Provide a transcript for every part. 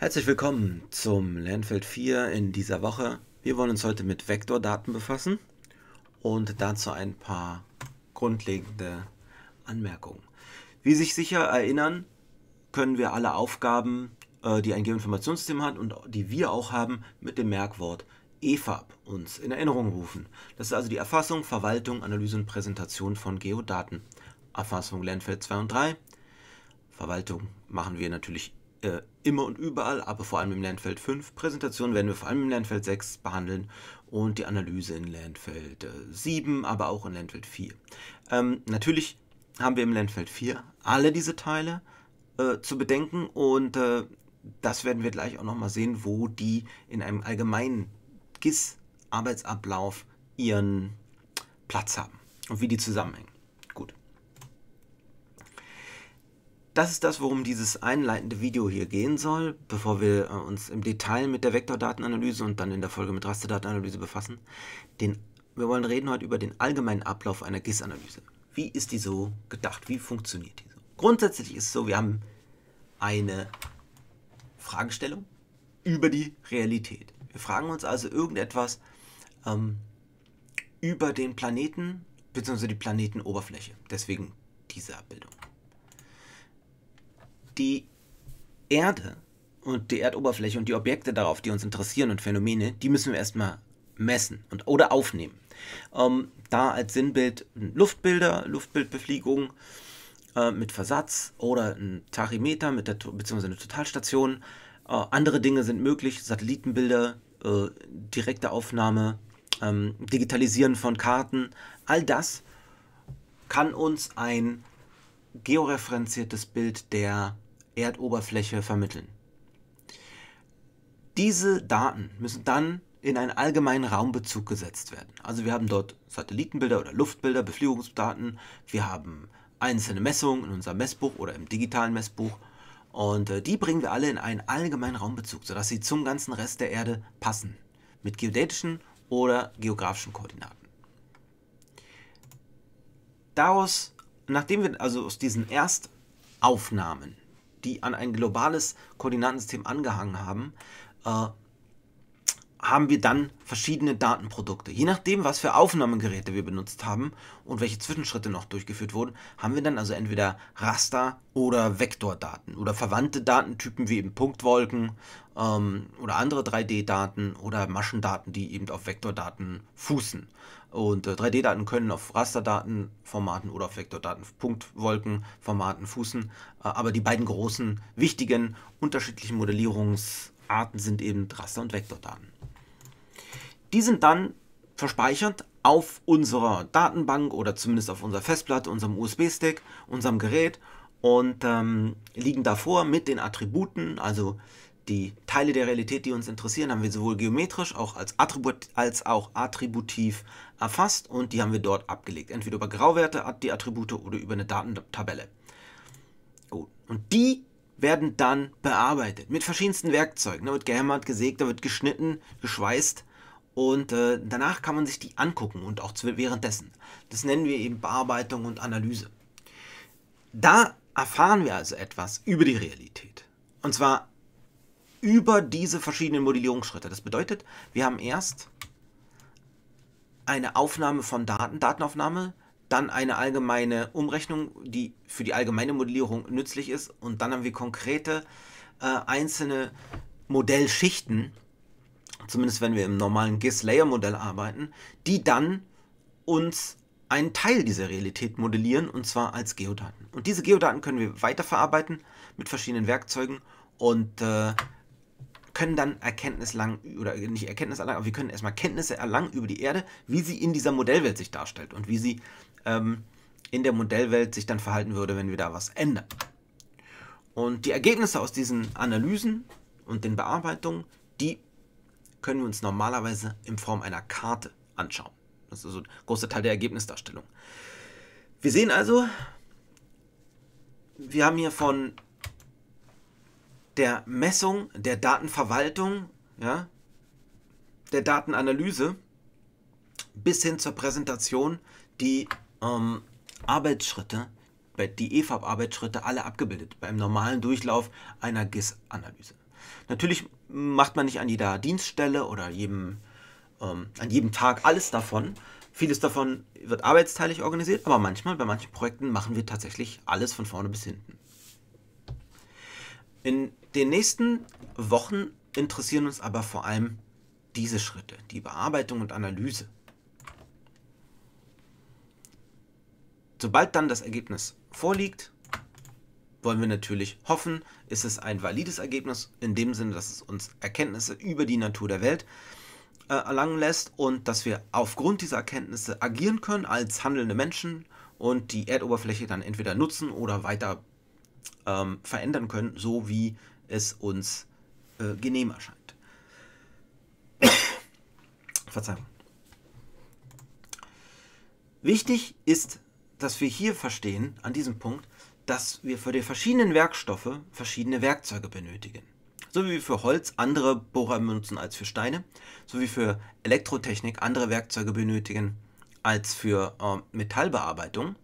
Herzlich willkommen zum Lernfeld 4 in dieser Woche. Wir wollen uns heute mit Vektordaten befassen und dazu ein paar grundlegende Anmerkungen. Wie sich sicher erinnern, können wir alle Aufgaben, äh, die ein Geoinformationssystem hat und die wir auch haben, mit dem Merkwort EFAB uns in Erinnerung rufen. Das ist also die Erfassung, Verwaltung, Analyse und Präsentation von Geodaten. Erfassung Lernfeld 2 und 3. Verwaltung machen wir natürlich äh, immer und überall, aber vor allem im Lernfeld 5. Präsentationen werden wir vor allem im Lernfeld 6 behandeln und die Analyse in Lernfeld äh, 7, aber auch in Lernfeld 4. Ähm, natürlich haben wir im Lernfeld 4 alle diese Teile äh, zu bedenken und äh, das werden wir gleich auch nochmal sehen, wo die in einem allgemeinen GIS-Arbeitsablauf ihren Platz haben und wie die zusammenhängen. Das ist das, worum dieses einleitende Video hier gehen soll, bevor wir äh, uns im Detail mit der Vektordatenanalyse und dann in der Folge mit Rasterdatenanalyse befassen. Den, wir wollen reden heute über den allgemeinen Ablauf einer GIS-Analyse. Wie ist die so gedacht? Wie funktioniert die so? Grundsätzlich ist es so, wir haben eine Fragestellung über die Realität. Wir fragen uns also irgendetwas ähm, über den Planeten bzw. die Planetenoberfläche. Deswegen diese Abbildung die Erde und die Erdoberfläche und die Objekte darauf, die uns interessieren und Phänomene, die müssen wir erstmal messen und, oder aufnehmen. Ähm, da als Sinnbild Luftbilder, Luftbildbefliegung äh, mit Versatz oder ein Tachymeter mit der, beziehungsweise eine Totalstation. Äh, andere Dinge sind möglich, Satellitenbilder, äh, direkte Aufnahme, ähm, Digitalisieren von Karten, all das kann uns ein georeferenziertes Bild der Erdoberfläche vermitteln. Diese Daten müssen dann in einen allgemeinen Raumbezug gesetzt werden. Also wir haben dort Satellitenbilder oder Luftbilder, Befliegungsdaten, wir haben einzelne Messungen in unserem Messbuch oder im digitalen Messbuch und äh, die bringen wir alle in einen allgemeinen Raumbezug, sodass sie zum ganzen Rest der Erde passen, mit geodätischen oder geografischen Koordinaten. Daraus, nachdem wir also aus diesen Erstaufnahmen die an ein globales Koordinatensystem angehangen haben, äh, haben wir dann verschiedene Datenprodukte. Je nachdem, was für Aufnahmegeräte wir benutzt haben und welche Zwischenschritte noch durchgeführt wurden, haben wir dann also entweder Raster- oder Vektordaten oder verwandte Datentypen wie eben Punktwolken ähm, oder andere 3D-Daten oder Maschendaten, die eben auf Vektordaten fußen. Und äh, 3D-Daten können auf Rasterdatenformaten oder auf Vektordaten, Punktwolkenformaten fußen. Äh, aber die beiden großen, wichtigen, unterschiedlichen Modellierungsarten sind eben Raster- und Vektordaten. Die sind dann verspeichert auf unserer Datenbank oder zumindest auf unserer Festplatte, unserem USB-Stick, unserem Gerät und ähm, liegen davor mit den Attributen, also die Teile der Realität, die uns interessieren, haben wir sowohl geometrisch auch als, Attribut, als auch attributiv erfasst und die haben wir dort abgelegt. Entweder über Grauwerte, die Attribute oder über eine Datentabelle. Gut. Oh, und die werden dann bearbeitet mit verschiedensten Werkzeugen. Da wird gehämmert, gesägt, da wird geschnitten, geschweißt und äh, danach kann man sich die angucken und auch währenddessen. Das nennen wir eben Bearbeitung und Analyse. Da erfahren wir also etwas über die Realität. Und zwar über diese verschiedenen Modellierungsschritte. Das bedeutet, wir haben erst eine Aufnahme von Daten, Datenaufnahme, dann eine allgemeine Umrechnung, die für die allgemeine Modellierung nützlich ist und dann haben wir konkrete äh, einzelne Modellschichten, zumindest wenn wir im normalen GIS-Layer-Modell arbeiten, die dann uns einen Teil dieser Realität modellieren und zwar als Geodaten. Und diese Geodaten können wir weiterverarbeiten mit verschiedenen Werkzeugen und äh, können dann Erkenntnis lang oder nicht Erkenntnis erlangen, aber wir können erstmal Kenntnisse erlangen über die Erde, wie sie in dieser Modellwelt sich darstellt und wie sie ähm, in der Modellwelt sich dann verhalten würde, wenn wir da was ändern. Und die Ergebnisse aus diesen Analysen und den Bearbeitungen, die können wir uns normalerweise in Form einer Karte anschauen. Das ist so ein großer Teil der Ergebnisdarstellung. Wir sehen also, wir haben hier von der Messung, der Datenverwaltung, ja, der Datenanalyse bis hin zur Präsentation die ähm, Arbeitsschritte, die EFAB-Arbeitsschritte alle abgebildet beim normalen Durchlauf einer GIS-Analyse. Natürlich macht man nicht an jeder Dienststelle oder jedem, ähm, an jedem Tag alles davon. Vieles davon wird arbeitsteilig organisiert, aber manchmal, bei manchen Projekten, machen wir tatsächlich alles von vorne bis hinten. In den nächsten Wochen interessieren uns aber vor allem diese Schritte, die Bearbeitung und Analyse. Sobald dann das Ergebnis vorliegt, wollen wir natürlich hoffen, ist es ein valides Ergebnis, in dem Sinne, dass es uns Erkenntnisse über die Natur der Welt äh, erlangen lässt und dass wir aufgrund dieser Erkenntnisse agieren können als handelnde Menschen und die Erdoberfläche dann entweder nutzen oder weiter ähm, verändern können, so wie es uns äh, genehm erscheint. Verzeihung. Wichtig ist, dass wir hier verstehen, an diesem Punkt, dass wir für die verschiedenen Werkstoffe verschiedene Werkzeuge benötigen. So wie wir für Holz andere Bohrer benutzen als für Steine, so wie für Elektrotechnik andere Werkzeuge benötigen als für äh, Metallbearbeitung,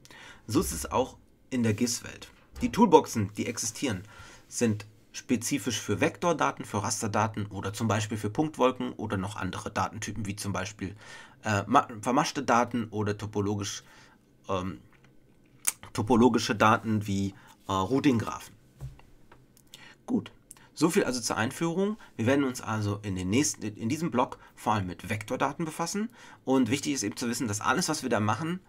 so ist es auch in der GIS-Welt. Die Toolboxen, die existieren, sind spezifisch für Vektordaten, für Rasterdaten oder zum Beispiel für Punktwolken oder noch andere Datentypen, wie zum Beispiel äh, vermaschte Daten oder topologisch ähm, topologische Daten wie äh, Routing-Graphen. Gut, so viel also zur Einführung. Wir werden uns also in, den nächsten, in diesem Blog vor allem mit Vektordaten befassen. Und wichtig ist eben zu wissen, dass alles, was wir da machen,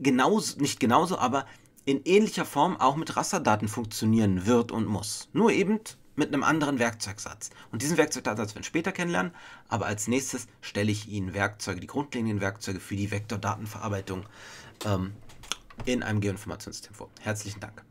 genauso, nicht genauso, aber in ähnlicher Form auch mit Rasterdaten funktionieren wird und muss. Nur eben mit einem anderen Werkzeugsatz. Und diesen Werkzeugsatz werden wir später kennenlernen, aber als nächstes stelle ich Ihnen Werkzeuge, die Werkzeuge für die Vektordatenverarbeitung ähm, in einem Geoinformationssystem Herzlichen Dank.